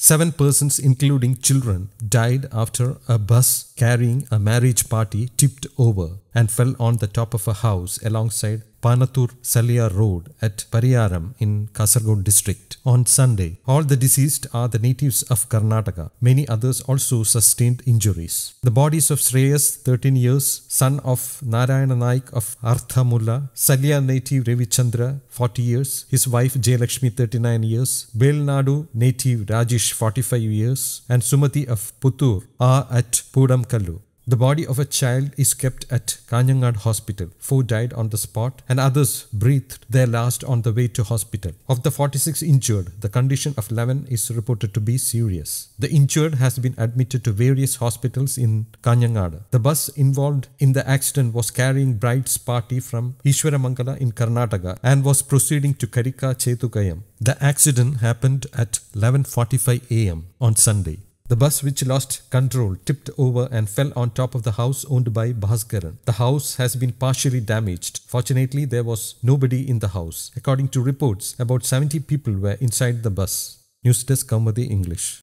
Seven persons, including children, died after a bus carrying a marriage party tipped over and fell on the top of a house alongside Panathur Salia Road at Pariyaram in Kasargod district on Sunday. All the deceased are the natives of Karnataka. Many others also sustained injuries. The bodies of Shreyas, 13 years, son of Narayana Naik of Arthamulla, Salya native Revichandra, 40 years, his wife Jayalakshmi, 39 years, Belnadu native Rajesh, 45 years, and Sumati of Puttur are at Pudamkallu. The body of a child is kept at Kanyangad Hospital. Four died on the spot and others breathed their last on the way to hospital. Of the 46 injured, the condition of 11 is reported to be serious. The injured has been admitted to various hospitals in Kanyangad. The bus involved in the accident was carrying bride's party from Ishwaramangala in Karnataka and was proceeding to Karika Chetukayam. The accident happened at 11.45 am on Sunday. The bus which lost control tipped over and fell on top of the house owned by Bhaskaran. The house has been partially damaged. Fortunately, there was nobody in the house. According to reports, about 70 people were inside the bus. News Desk Kamadi English.